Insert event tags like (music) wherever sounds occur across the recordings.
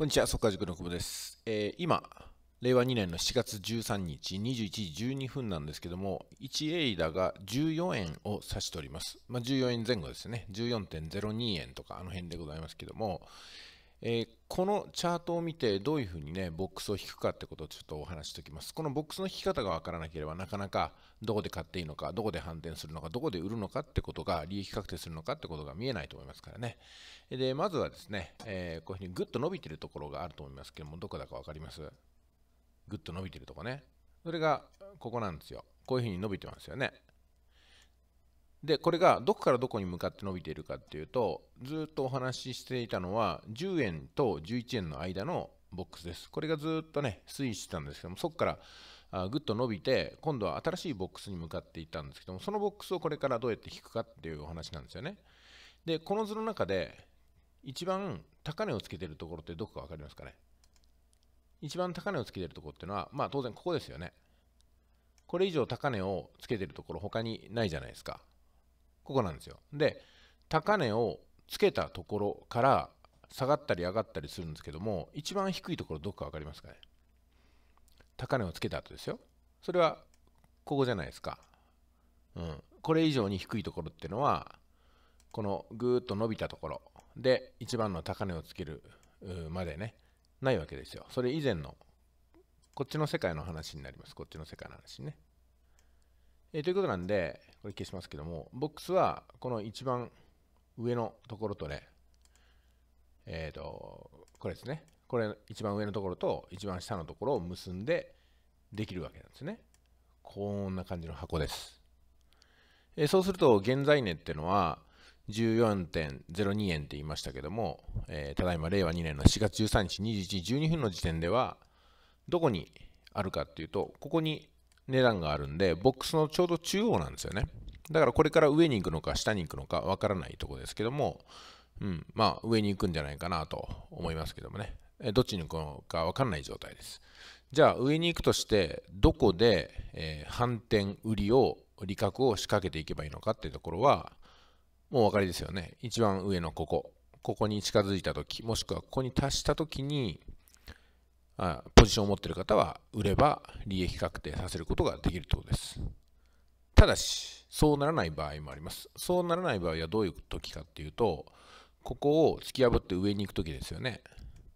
こんにちは、速稼塾の久保です。えー、今、令和2年の7月13日、21時12分なんですけども、1エイダが14円を指しております。まあ、14円前後ですね、14.02円とか、あの辺でございますけども、えー、このチャートを見てどういうふうにねボックスを引くかってことをちょっとお話ししておきますこのボックスの引き方がわからなければなかなかどこで買っていいのかどこで反転するのかどこで売るのかってことが利益確定するのかってことが見えないと思いますからねでまずはですね、えー、こういうふうにぐっと伸びてるところがあると思いますけどもどこだか分かりますぐっと伸びてるとこねそれがここなんですよこういうふうに伸びてますよねでこれがどこからどこに向かって伸びているかっていうとずっとお話ししていたのは10円と11円の間のボックスですこれがずっとね推移してたんですけどもそこからぐっと伸びて今度は新しいボックスに向かっていったんですけどもそのボックスをこれからどうやって引くかっていうお話なんですよねでこの図の中で一番高値をつけてるところってどこか分かりますかね一番高値をつけてるところっていうのはまあ当然ここですよねこれ以上高値をつけてるところ他にないじゃないですかここなんですよ。で高値をつけたところから下がったり上がったりするんですけども一番低いところどこか分かりますかね高値をつけた後ですよそれはここじゃないですか、うん、これ以上に低いところっていうのはこのぐーっと伸びたところで一番の高値をつけるまでねないわけですよそれ以前のこっちの世界の話になりますこっちの世界の話ねえー、ということなんで、これ消しますけども、ボックスはこの一番上のところとね、えっ、ー、と、これですね。これ一番上のところと一番下のところを結んでできるわけなんですね。こんな感じの箱です。えー、そうすると、現在値っていうのは14.02円って言いましたけども、えー、ただいま令和2年の4月13日21時12分の時点では、どこにあるかっていうと、ここに値段があるんで、ボックスのちょうど中央なんですよね。だからこれから上に行くのか下に行くのかわからないとこですけども、うん、まあ上に行くんじゃないかなと思いますけどもね。どっちに行くのかわからない状態です。じゃあ上に行くとして、どこで、え反転売りを、利確を仕掛けていけばいいのかっていうところは、もうお分かりですよね。一番上のここ。ここに近づいたとき、もしくはここに達したときに、ポジションを持っている方は売れば利益確定させることができるということです。ただし、そうならない場合もあります。そうならない場合はどういう時かっていうと、ここを突き破って上に行く時ですよね。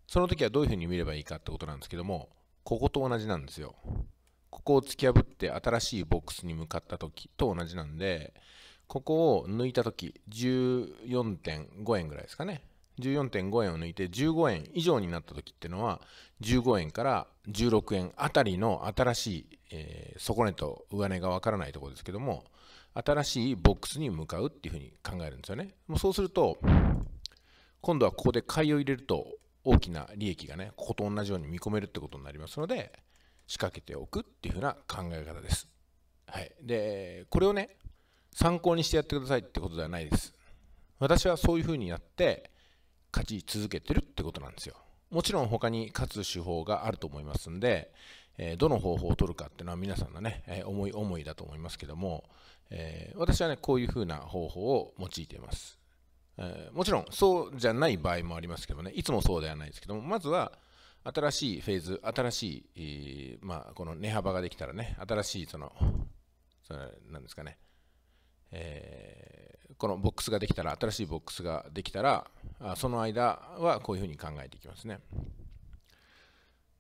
その時はどういうふうに見ればいいかってことなんですけども、ここと同じなんですよ。ここを突き破って新しいボックスに向かった時と同じなんで、ここを抜いた時14.5円ぐらいですかね。14.5円を抜いて15円以上になった時っていうのは15円から16円あたりの新しい、えー、底値と上値がわからないところですけども新しいボックスに向かうっていうふうに考えるんですよねもうそうすると今度はここで買いを入れると大きな利益がねここと同じように見込めるってことになりますので仕掛けておくっていうふうな考え方ですはいでこれをね参考にしてやってくださいってことではないです私はそういうふうにやって勝ち続けてるってことなんですよ。もちろん他に勝つ手法があると思いますんで、えー、どの方法を取るかっていうのは皆さんのね、えー、思い思いだと思いますけども、えー、私はね、こういうふうな方法を用いています。えもちろんそうじゃない場合もありますけどね、いつもそうではないですけども、まずは新しいフェーズ、新しい、まあ、この値幅ができたらね、新しいその、それなんですかね、えこのボックスができたら新しいボックスができたらその間はこういうふうに考えていきますね、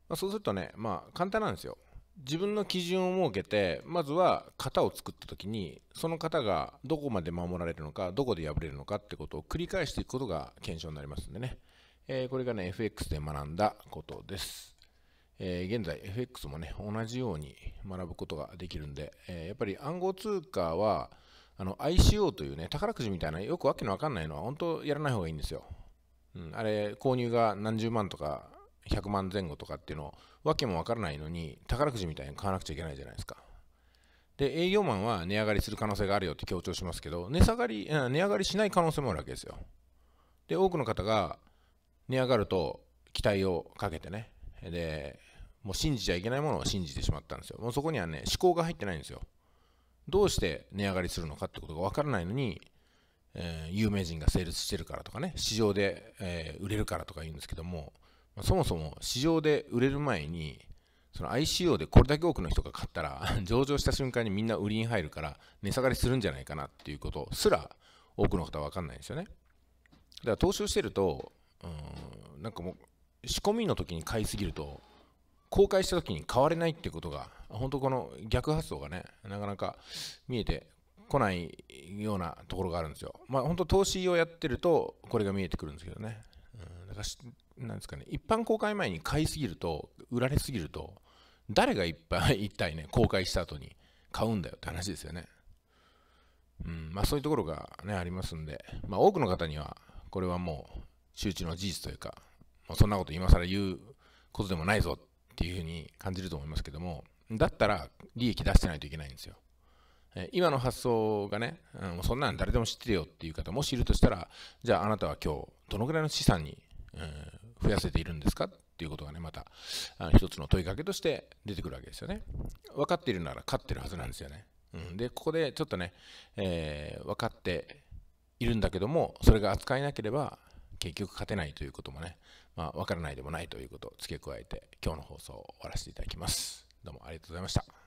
まあ、そうするとねまあ簡単なんですよ自分の基準を設けてまずは型を作った時にその型がどこまで守られるのかどこで破れるのかってことを繰り返していくことが検証になりますんでね、えー、これがね FX で学んだことですえ現在 FX もね同じように学ぶことができるんで、えやっぱり暗号通貨はあの ICO というね、宝くじみたいな、よくわけのわかんないのは、本当やらない方がいいんですよ。うん、あれ、購入が何十万とか、100万前後とかっていうのわけもわからないのに、宝くじみたいに買わなくちゃいけないじゃないですか。で、営業マンは値上がりする可能性があるよって強調しますけど、値下がり、値上がりしない可能性もあるわけですよ。で、多くの方が値上がると期待をかけてね、で、もう信じちゃいけないものを信じてしまったんですよ。もうそこにはね、思考が入ってないんですよ。どうして値上がりするのかってことが分からないのに、えー、有名人が成立してるからとかね市場で、えー、売れるからとか言うんですけども、まあ、そもそも市場で売れる前にその ICO でこれだけ多くの人が買ったら (laughs) 上場した瞬間にみんな売りに入るから値下がりするんじゃないかなっていうことすら多くの方は分かんないですよねだから投資をしてるとうんなんかもう仕込みの時に買いすぎると公開した時に変われないってことが、本当この逆発想がね、なかなか見えてこないようなところがあるんですよ。まあ本当投資をやってるとこれが見えてくるんですけどね。うん、だからなんですかね、一般公開前に買いすぎると、売られすぎると、誰がいっぱい一体ね、公開した後に買うんだよって話ですよね。うん、まあそういうところがね、ありますんで、まあ多くの方には、これはもう周知の事実というか、もうそんなこと今更言うことでもないぞっていうふうに感じると思いますけども、だったら利益出してないといけないんですよ。え今の発想がね、うん、そんなん誰でも知ってるよっていう方もしいるとしたら、じゃああなたは今日、どのぐらいの資産に、うん、増やせているんですかっていうことがね、またあ一つの問いかけとして出てくるわけですよね。分かっているなら勝ってるはずなんですよね。うん、で、ここでちょっとね、えー、分かっているんだけども、それが扱えなければ、結局勝てないということもね、まあ、わからないでもないということを付け加えて、今日の放送を終わらせていただきます。どうもありがとうございました。